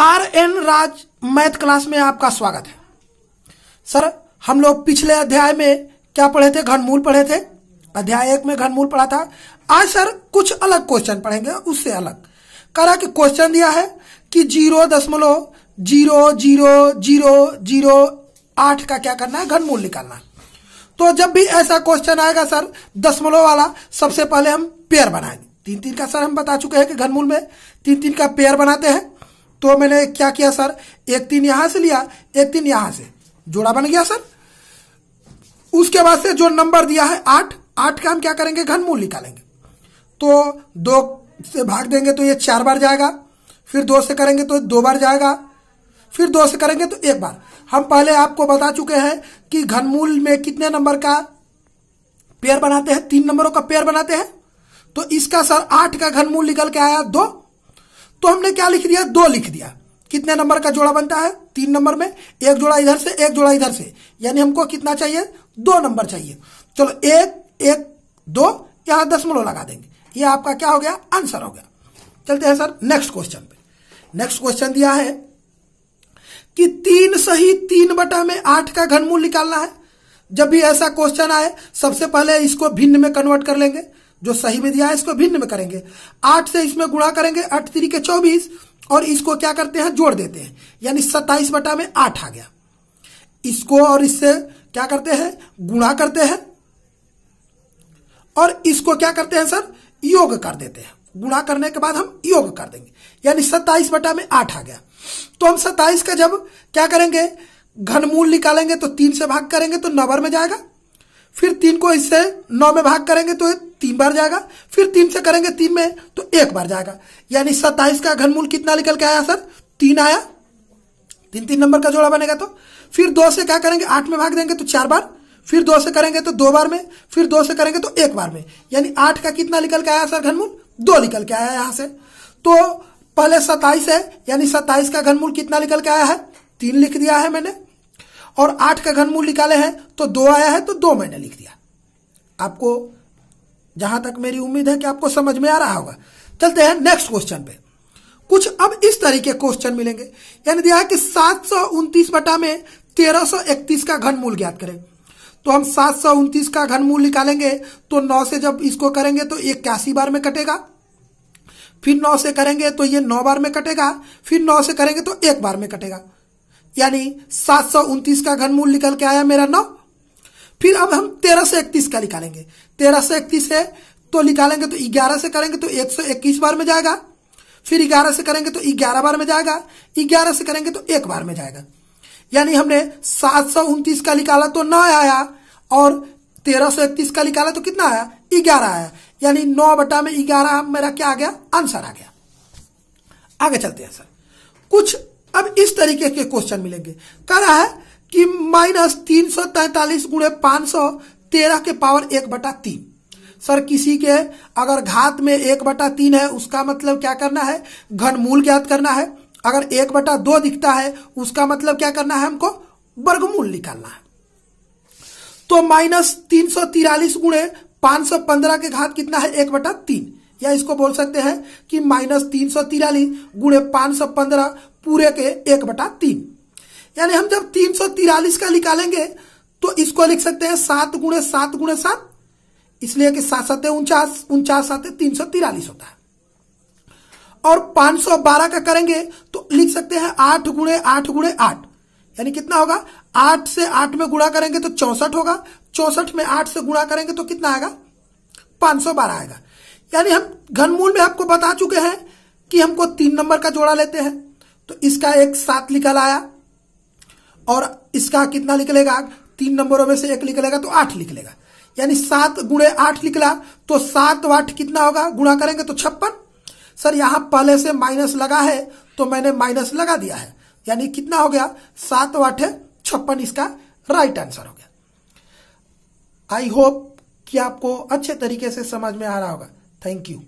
are N Raj math class में आपका स्वागत है सर हम लोग पिछले अध्याय में क्या पढ़े थे घनमूल पढ़े थे अध्याय एक में घनमूल पढ़ा था आज सर कुछ अलग क्वेश्चन पढ़ेंगे उससे अलग कह रहा कि क्वेश्चन दिया है कि जीरो दशमलव जीरो जीरो जीरो जीरो आठ का क्या करना है घनमूल निकालना तो जब भी ऐसा क्वेश्चन आएगा सर दशमलव वाला सबसे पहले हम पेयर बनाएंगे तीन तीन का सर हम बता चुके हैं कि घनमूल में तीन तीन का पेयर बनाते हैं तो मैंने क्या किया सर एक तीन यहां से लिया एक तीन यहां से जोड़ा बन गया सर उसके बाद से जो नंबर दिया है आठ आठ का हम क्या करेंगे घनमूल निकालेंगे तो दो से भाग देंगे तो ये चार बार जाएगा फिर दो से करेंगे तो दो बार जाएगा फिर दो से करेंगे तो एक बार हम पहले आपको बता चुके हैं कि घनमूल में कितने नंबर का पेयर बनाते हैं तीन नंबरों का पेयर बनाते हैं तो इसका सर आठ का घनमूल निकल के आया दो तो हमने क्या लिख दिया दो लिख दिया कितने नंबर का जोड़ा बनता है तीन नंबर में एक जोड़ा इधर से एक जोड़ा इधर से यानी हमको कितना चाहिए दो नंबर चाहिए चलो एक एक दो यहां दसमलव लगा देंगे ये आपका क्या हो गया आंसर हो गया चलते हैं सर नेक्स्ट क्वेश्चन पे नेक्स्ट क्वेश्चन दिया है कि तीन सही तीन बटा में आठ का घनमूल निकालना है जब भी ऐसा क्वेश्चन आए सबसे पहले इसको भिन्न में कन्वर्ट कर लेंगे जो सही में दिया है इसको भिन्न में करेंगे आठ से इसमें गुणा करेंगे आठ त्री के चौबीस और इसको क्या करते हैं जोड़ देते हैं यानी सत्ताईस बटा में आठ आ गया इसको और इससे क्या करते हैं गुणा करते हैं और इसको क्या करते हैं सर योग कर देते हैं गुणा करने के बाद हम योग कर देंगे यानी सत्ताईस बटा में आठ आ गया तो हम सत्ताईस का जब क्या करेंगे घनमूल निकालेंगे तो तीन से भाग करेंगे तो नवर में जाएगा फिर तीन को इससे नौ में भाग करेंगे तो तीन बार जाएगा फिर तीन से करेंगे तीन में तो एक बार जाएगा यानी सत्ताईस का घनमूल कितना निकल के आया सर तीन आया तीन तीन नंबर का जोड़ा बनेगा तो फिर दो से क्या करेंगे आठ में भाग देंगे तो चार बार फिर दो से करेंगे तो दो बार में फिर दो से करेंगे तो एक बार में यानी आठ का कितना निकल के आया सर घनमूल दो निकल के आया यहां से तो पहले सत्ताईस है यानी सत्ताईस का घनमूल कितना निकल के आया है तीन लिख दिया है मैंने और आठ का घनमूल निकाले हैं तो दो आया है तो दो मैंने लिख दिया आपको जहां तक मेरी उम्मीद है कि आपको समझ में आ रहा होगा चलते हैं नेक्स्ट क्वेश्चन पे कुछ अब इस तरीके क्वेश्चन मिलेंगे यानी दिया है कि सात सौ उनतीस बटा में तेरह सौ इकतीस का घनमूल ज्ञात करें तो हम सात सौ उनतीस का घनमूल निकालेंगे तो नौ से जब इसको करेंगे तो इक्यासी बार में कटेगा फिर नौ से करेंगे तो ये नौ बार में कटेगा फिर नौ से करेंगे तो एक बार में कटेगा यानी सात सौ उनतीस का घनमूल निकल के आया मेरा नौ फिर अब हम तेरह से इकतीस का निकालेंगे तेरह से इकतीस है तो निकालेंगे तो ग्यारह से करेंगे तो एक सौ इक्कीस बार में जाएगा फिर ग्यारह से करेंगे तो ग्यारह बार में जाएगा ग्यारह से करेंगे तो एक बार में जाएगा यानी हमने सात सौ उनतीस का निकाला तो नौ आया और तेरह सौ इकतीस का निकाला तो कितना आया ग्यारह आया यानी नौ बटा में ग्यारह मेरा क्या आ गया आंसर आ गया आगे चलते हैं सर कुछ अब इस तरीके के क्वेश्चन मिलेंगे कह रहा है कि माइनस तीन सौ तैतालीस गुणे पांच सौ तेरह के पावर एक बटा तीन सर किसी के अगर घात में एक बटा तीन है उसका मतलब क्या करना है घनमूल ज्ञात करना है अगर एक बटा दो दिखता है उसका मतलब क्या करना है हमको वर्गमूल निकालना है तो माइनस तीन सौ तिरालीस गुणे पांच सौ पंद्रह के घात कितना है एक बटा तीन या इसको बोल सकते हैं कि माइनस तीन सौ तिरालीस गुणे पांच सौ पंद्रह पूरे के एक बटा तीन यानी हम जब तीन सौ तिरालीस का निकालेंगे तो इसको लिख सकते हैं सात गुणे सात गुणे सात इसलिए कि सात सात उनचास उनचास सात तीन सौ तिरालीस होता है और पांच सौ बारह का करेंगे तो लिख सकते हैं आठ गुणे आठ गुणे आठ यानी कितना होगा आठ से आठ में गुणा करेंगे तो चौसठ होगा चौसठ में आठ से गुणा करेंगे तो कितना आएगा पांच सौ बारह आएगा यानी हम घनमूल में आपको बता चुके हैं कि हमको तीन नंबर का जोड़ा लेते हैं तो इसका एक सात निकल आया और इसका कितना निकलेगा तीन नंबरों में से एक निकलेगा तो आठ निकलेगा यानी सात गुणे आठ निकला तो सात आठ कितना होगा गुणा करेंगे तो छप्पन सर यहां पहले से माइनस लगा है तो मैंने माइनस लगा दिया है यानी कितना हो गया सात आठ छप्पन इसका राइट आंसर हो गया आई होप कि आपको अच्छे तरीके से समझ में आ रहा होगा थैंक यू